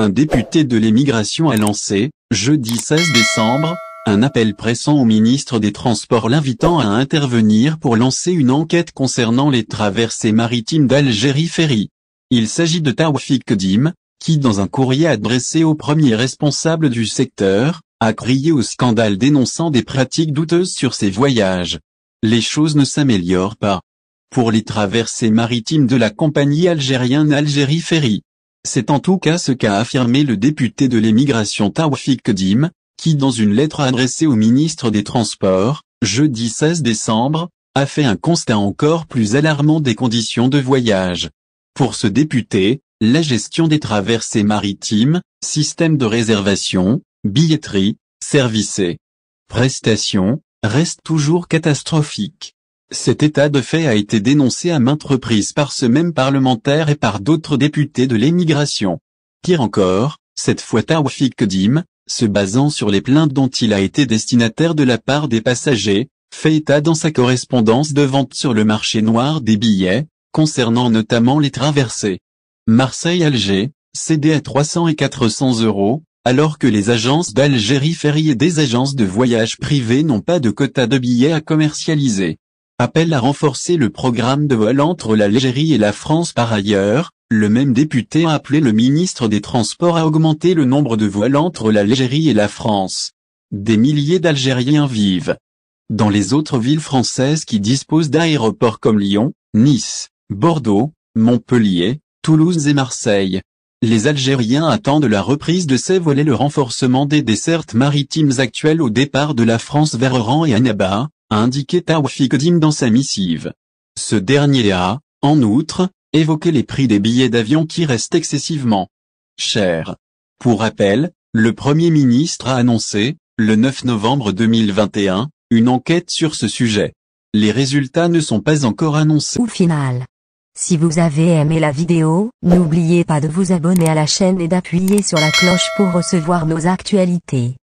Un député de l'émigration a lancé, jeudi 16 décembre, un appel pressant au ministre des Transports l'invitant à intervenir pour lancer une enquête concernant les traversées maritimes d'Algérie Ferry. Il s'agit de Tawfik Dim, qui dans un courrier adressé au premier responsable du secteur, a crié au scandale dénonçant des pratiques douteuses sur ses voyages. Les choses ne s'améliorent pas. Pour les traversées maritimes de la compagnie algérienne Algérie Ferry. C'est en tout cas ce qu'a affirmé le député de l'émigration Tawfik Dim, qui dans une lettre adressée au ministre des Transports, jeudi 16 décembre, a fait un constat encore plus alarmant des conditions de voyage. Pour ce député, la gestion des traversées maritimes, système de réservation, billetterie, services et prestations, reste toujours catastrophique. Cet état de fait a été dénoncé à maintes reprises par ce même parlementaire et par d'autres députés de l'émigration. Pire encore, cette fois Tawfik Dim, se basant sur les plaintes dont il a été destinataire de la part des passagers, fait état dans sa correspondance de vente sur le marché noir des billets, concernant notamment les traversées. Marseille-Alger, cédé à 300 et 400 euros, alors que les agences d'Algérie Ferry et des agences de voyage privées n'ont pas de quota de billets à commercialiser. Appel à renforcer le programme de vol entre l'Algérie et la France par ailleurs, le même député a appelé le ministre des Transports à augmenter le nombre de voiles entre l'Algérie et la France. Des milliers d'Algériens vivent dans les autres villes françaises qui disposent d'aéroports comme Lyon, Nice, Bordeaux, Montpellier, Toulouse et Marseille. Les Algériens attendent la reprise de ces et le renforcement des dessertes maritimes actuelles au départ de la France vers Oran et Annaba, a indiqué Taoufik dans sa missive. Ce dernier a, en outre, évoquer les prix des billets d'avion qui restent excessivement chers. Pour rappel, le Premier ministre a annoncé, le 9 novembre 2021, une enquête sur ce sujet. Les résultats ne sont pas encore annoncés. Au final. Si vous avez aimé la vidéo, n'oubliez pas de vous abonner à la chaîne et d'appuyer sur la cloche pour recevoir nos actualités.